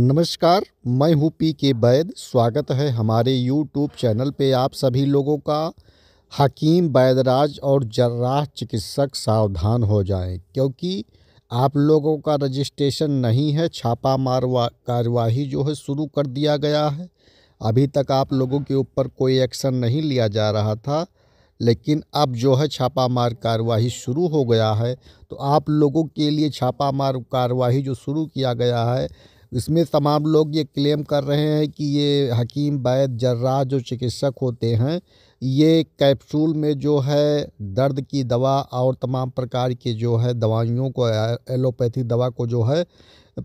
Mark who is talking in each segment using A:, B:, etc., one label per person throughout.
A: नमस्कार मैं हूँ पी के बैद स्वागत है हमारे यूट्यूब चैनल पे आप सभी लोगों का हकीम बैदराज और जर्राह चिकित्सक सावधान हो जाएं क्योंकि आप लोगों का रजिस्ट्रेशन नहीं है छापा मारवा कार्यवाही जो है शुरू कर दिया गया है अभी तक आप लोगों के ऊपर कोई एक्शन नहीं लिया जा रहा था लेकिन अब जो है छापा मार कार्रवाई शुरू हो गया है तो आप लोगों के लिए छापा मार कार्यवाही जो शुरू किया गया है इसमें तमाम लोग ये क्लेम कर रहे हैं कि ये हकीम बैद जर्रा जो चिकित्सक होते हैं ये कैप्सूल में जो है दर्द की दवा और तमाम प्रकार के जो है दवाइयों को एलोपैथी दवा को जो है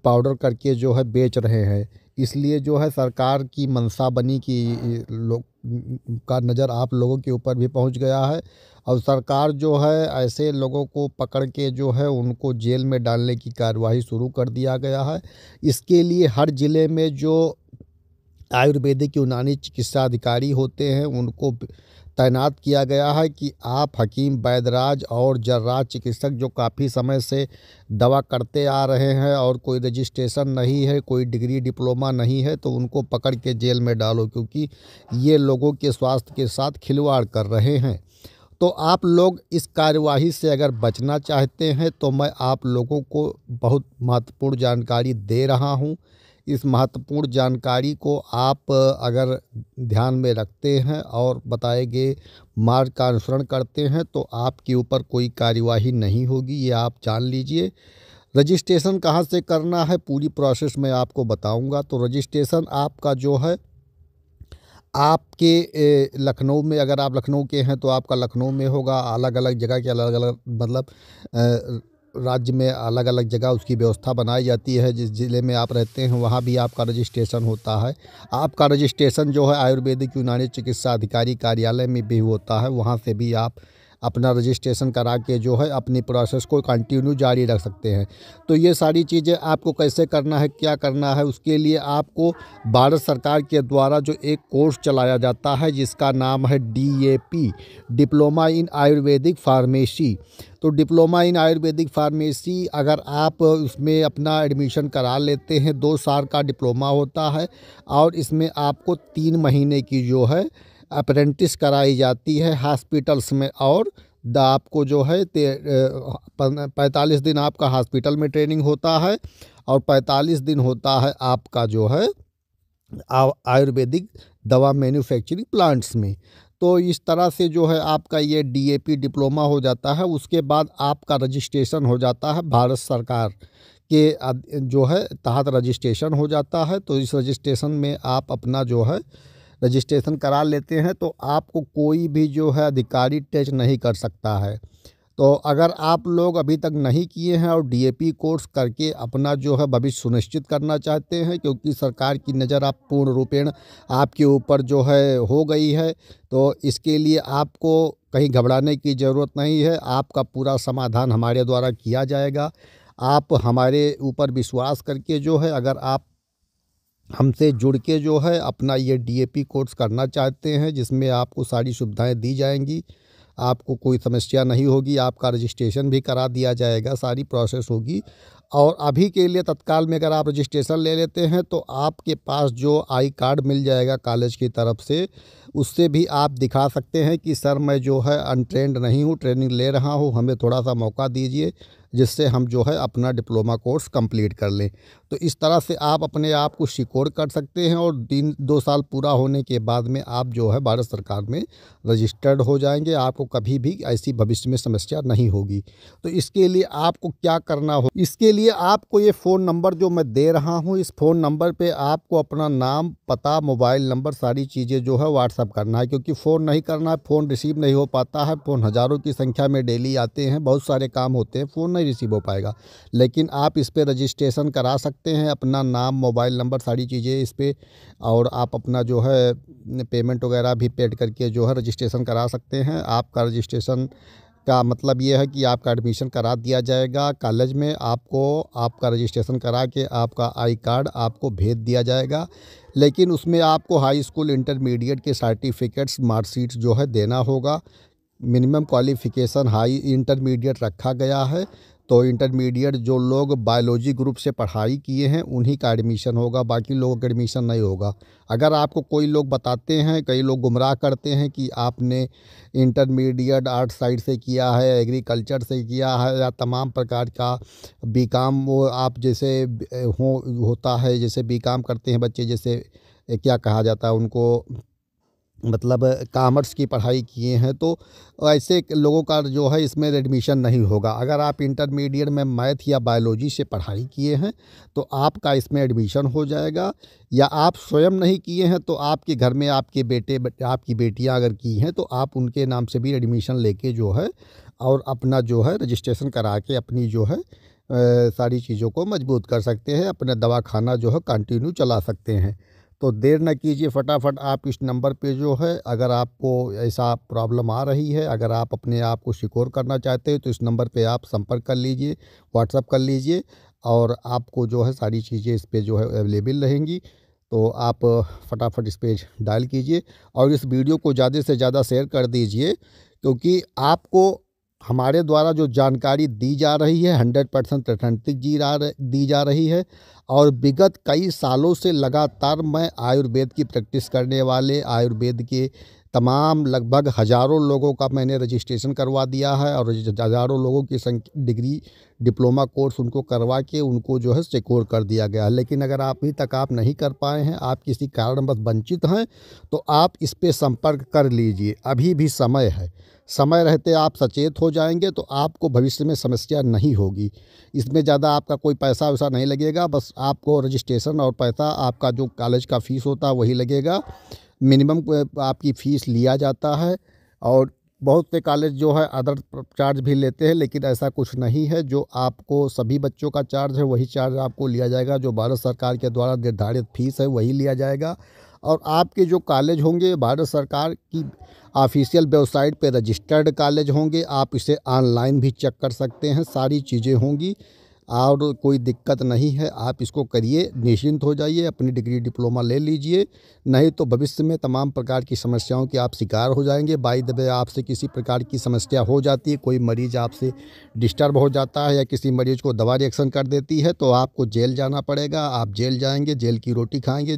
A: पाउडर करके जो है बेच रहे हैं इसलिए जो है सरकार की मंशा बनी कि लोग का नज़र आप लोगों के ऊपर भी पहुंच गया है और सरकार जो है ऐसे लोगों को पकड़ के जो है उनको जेल में डालने की कार्यवाही शुरू कर दिया गया है इसके लिए हर ज़िले में जो आयुर्वेदिक यूनानी चिकित्सा अधिकारी होते हैं उनको तैनात किया गया है कि आप हकीम बैदराज और जर्राज चिकित्सक जो काफ़ी समय से दवा करते आ रहे हैं और कोई रजिस्ट्रेशन नहीं है कोई डिग्री डिप्लोमा नहीं है तो उनको पकड़ के जेल में डालो क्योंकि ये लोगों के स्वास्थ्य के साथ खिलवाड़ कर रहे हैं तो आप लोग इस कार्यवाही से अगर बचना चाहते हैं तो मैं आप लोगों को बहुत महत्वपूर्ण जानकारी दे रहा हूँ इस महत्वपूर्ण जानकारी को आप अगर ध्यान में रखते हैं और बताए गए मार्ग का अनुसरण करते हैं तो आपके ऊपर कोई कार्यवाही नहीं होगी ये आप जान लीजिए रजिस्ट्रेशन कहाँ से करना है पूरी प्रोसेस मैं आपको बताऊंगा तो रजिस्ट्रेशन आपका जो है आपके लखनऊ में अगर आप लखनऊ के हैं तो आपका लखनऊ में होगा अलग अलग जगह के अलग अलग मतलब राज्य में अलग अलग जगह उसकी व्यवस्था बनाई जाती है जिस ज़िले में आप रहते हैं वहाँ भी आपका रजिस्ट्रेशन होता है आपका रजिस्ट्रेशन जो है आयुर्वेदिक यूनानी चिकित्सा अधिकारी कार्यालय में भी होता है वहाँ से भी आप अपना रजिस्ट्रेशन करा के जो है अपनी प्रोसेस को कंटिन्यू जारी रख सकते हैं तो ये सारी चीज़ें आपको कैसे करना है क्या करना है उसके लिए आपको भारत सरकार के द्वारा जो एक कोर्स चलाया जाता है जिसका नाम है D diploma in ayurvedic pharmacy तो डिप्लोमा इन आयुर्वेदिक फार्मेसी अगर आप उसमें अपना एडमिशन करा लेते हैं दो साल का डिप्लोमा होता है और इसमें आपको तीन महीने की जो है अप्रेंटिस कराई जाती है हॉस्पिटल्स में और द आपको जो है पैंतालीस दिन आपका हॉस्पिटल में ट्रेनिंग होता है और पैंतालीस दिन होता है आपका जो है आयुर्वेदिक दवा मैन्युफैक्चरिंग प्लांट्स में तो इस तरह से जो है आपका ये डीएपी डिप्लोमा हो जाता है उसके बाद आपका रजिस्ट्रेशन हो जाता है भारत सरकार के जो है तहत रजिस्ट्रेशन हो जाता है तो इस रजिस्ट्रेशन में आप अपना जो है रजिस्ट्रेशन करा लेते हैं तो आपको कोई भी जो है अधिकारी टच नहीं कर सकता है तो अगर आप लोग अभी तक नहीं किए हैं और डीएपी कोर्स करके अपना जो है भविष्य सुनिश्चित करना चाहते हैं क्योंकि सरकार की नज़र आप पूर्ण रूपेण आपके ऊपर जो है हो गई है तो इसके लिए आपको कहीं घबराने की ज़रूरत नहीं है आपका पूरा समाधान हमारे द्वारा किया जाएगा आप हमारे ऊपर विश्वास करके जो है अगर आप हमसे जुड़ के जो है अपना ये डीएपी कोर्स करना चाहते हैं जिसमें आपको सारी सुविधाएं दी जाएंगी आपको कोई समस्या नहीं होगी आपका रजिस्ट्रेशन भी करा दिया जाएगा सारी प्रोसेस होगी और अभी के लिए तत्काल में अगर आप रजिस्ट्रेशन ले लेते हैं तो आपके पास जो आई कार्ड मिल जाएगा कॉलेज की तरफ से उससे भी आप दिखा सकते हैं कि सर मैं जो है अनट्रेंड नहीं हूँ ट्रेनिंग ले रहा हूँ हमें थोड़ा सा मौका दीजिए जिससे हम जो है अपना डिप्लोमा कोर्स कंप्लीट कर लें तो इस तरह से आप अपने आप को सिक्योर कर सकते हैं और तीन दो साल पूरा होने के बाद में आप जो है भारत सरकार में रजिस्टर्ड हो जाएंगे आपको कभी भी ऐसी भविष्य में समस्या नहीं होगी तो इसके लिए आपको क्या करना हो इसके लिए आपको ये फ़ोन नंबर जो मैं दे रहा हूँ इस फ़ोन नंबर पर आपको अपना नाम पता मोबाइल नंबर सारी चीज़ें जो है व्हाट्सअप करना है क्योंकि फ़ोन नहीं करना है फ़ोन रिसीव नहीं हो पाता है फ़ोन हज़ारों की संख्या में डेली आते हैं बहुत सारे काम होते हैं फ़ोन नहीं रिसीव हो पाएगा लेकिन आप इस पर रजिस्ट्रेशन करा सकते हैं अपना नाम मोबाइल नंबर सारी चीज़ें इस पर और आप अपना जो है पेमेंट वगैरह भी पेड करके जो है रजिस्ट्रेशन करा सकते हैं आपका रजिस्ट्रेशन का मतलब ये है कि आपका एडमिशन करा दिया जाएगा कॉलेज में आपको आपका रजिस्ट्रेशन करा के आपका आई कार्ड आपको भेज दिया जाएगा लेकिन उसमें आपको हाई स्कूल इंटरमीडिएट के सर्टिफिकेट्स मार्कशीट्स जो है देना होगा मिनिमम क्वालिफ़िकेशन हाई इंटरमीडिएट रखा गया है तो इंटरमीडिएट जो लोग बायोलॉजी ग्रुप से पढ़ाई किए हैं उन्हीं का एडमिशन होगा बाकी लोगों का एडमिशन नहीं होगा अगर आपको कोई लोग बताते हैं कई लोग गुमराह करते हैं कि आपने इंटरमीडिएट आर्ट साइड से किया है एग्रीकल्चर से किया है या तमाम प्रकार का बी काम वो आप जैसे हो होता है जैसे बी काम करते हैं बच्चे जैसे क्या कहा जाता है उनको मतलब कामर्स की पढ़ाई किए हैं तो ऐसे लोगों का जो है इसमें एडमिशन नहीं होगा अगर आप इंटरमीडिएट में मैथ या बायोलॉजी से पढ़ाई किए हैं तो आपका इसमें एडमिशन हो जाएगा या आप स्वयं नहीं किए हैं तो आपके घर में आपके बेटे आपकी बेटियां अगर की हैं तो आप उनके नाम से भी एडमिशन लेके जो है और अपना जो है रजिस्ट्रेशन करा के अपनी जो है सारी चीज़ों को मजबूत कर सकते हैं अपना दवा खाना जो है कंटिन्यू चला सकते हैं तो देर न कीजिए फटाफट आप इस नंबर पे जो है अगर आपको ऐसा प्रॉब्लम आ रही है अगर आप अपने आप को सिक्योर करना चाहते हैं तो इस नंबर पे आप संपर्क कर लीजिए व्हाट्सअप कर लीजिए और आपको जो है सारी चीज़ें इस पर जो है अवेलेबल रहेंगी तो आप फटाफट इस पेज डायल कीजिए और इस वीडियो को ज़्यादा से ज़्यादा शेयर कर दीजिए क्योंकि आपको हमारे द्वारा जो जानकारी दी जा रही है हंड्रेड परसेंट अथेंटिक जी दी जा रही है और विगत कई सालों से लगातार मैं आयुर्वेद की प्रैक्टिस करने वाले आयुर्वेद के तमाम लगभग हज़ारों लोगों का मैंने रजिस्ट्रेशन करवा दिया है और हज़ारों लोगों की डिग्री डिप्लोमा कोर्स उनको करवा के उनको जो है सिक्योर कर दिया गया है लेकिन अगर आप अभी तक आप नहीं कर पाए हैं आप किसी कारणवश वंचित हैं तो आप इस पर संपर्क कर लीजिए अभी भी समय है समय रहते आप सचेत हो जाएंगे तो आपको भविष्य में समस्या नहीं होगी इसमें ज़्यादा आपका कोई पैसा वैसा नहीं लगेगा बस आपको रजिस्ट्रेशन और पैसा आपका जो कॉलेज का फ़ीस होता है वही लगेगा मिनिमम आपकी फ़ीस लिया जाता है और बहुत से कॉलेज जो है अदर चार्ज भी लेते हैं लेकिन ऐसा कुछ नहीं है जो आपको सभी बच्चों का चार्ज है वही चार्ज आपको लिया जाएगा जो भारत सरकार के द्वारा निर्धारित फीस है वही लिया जाएगा और आपके जो कॉलेज होंगे भारत सरकार की ऑफिशियल वेबसाइट पे रजिस्टर्ड कॉलेज होंगे आप इसे ऑनलाइन भी चेक कर सकते हैं सारी चीज़ें होंगी और कोई दिक्कत नहीं है आप इसको करिए निश्चिंत हो जाइए अपनी डिग्री डिप्लोमा ले लीजिए नहीं तो भविष्य में तमाम प्रकार की समस्याओं के आप शिकार हो जाएंगे बाई दबे आपसे किसी प्रकार की समस्या हो जाती है कोई मरीज़ आपसे डिस्टर्ब हो जाता है या किसी मरीज़ को दवा रिएक्शन कर देती है तो आपको जेल जाना पड़ेगा आप जेल जाएंगे जेल की रोटी खाएंगे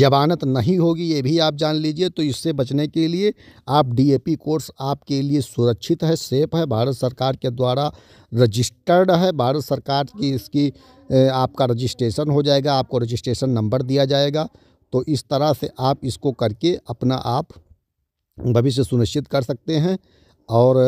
A: जबानत नहीं होगी ये भी आप जान लीजिए तो इससे बचने के लिए आप डी कोर्स आपके लिए सुरक्षित है सेफ़ है भारत सरकार के द्वारा रजिस्टर्ड है भारत सरकार कार्ड की इसकी आपका रजिस्ट्रेशन हो जाएगा आपको रजिस्ट्रेशन नंबर दिया जाएगा तो इस तरह से आप इसको करके अपना आप भविष्य सुनिश्चित कर सकते हैं और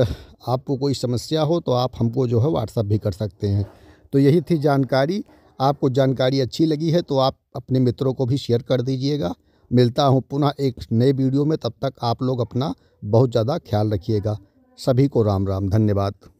A: आपको कोई समस्या हो तो आप हमको जो है व्हाट्सअप भी कर सकते हैं तो यही थी जानकारी आपको जानकारी अच्छी लगी है तो आप अपने मित्रों को भी शेयर कर दीजिएगा मिलता हूँ पुनः एक नए वीडियो में तब तक आप लोग अपना बहुत ज़्यादा ख्याल रखिएगा सभी को राम राम धन्यवाद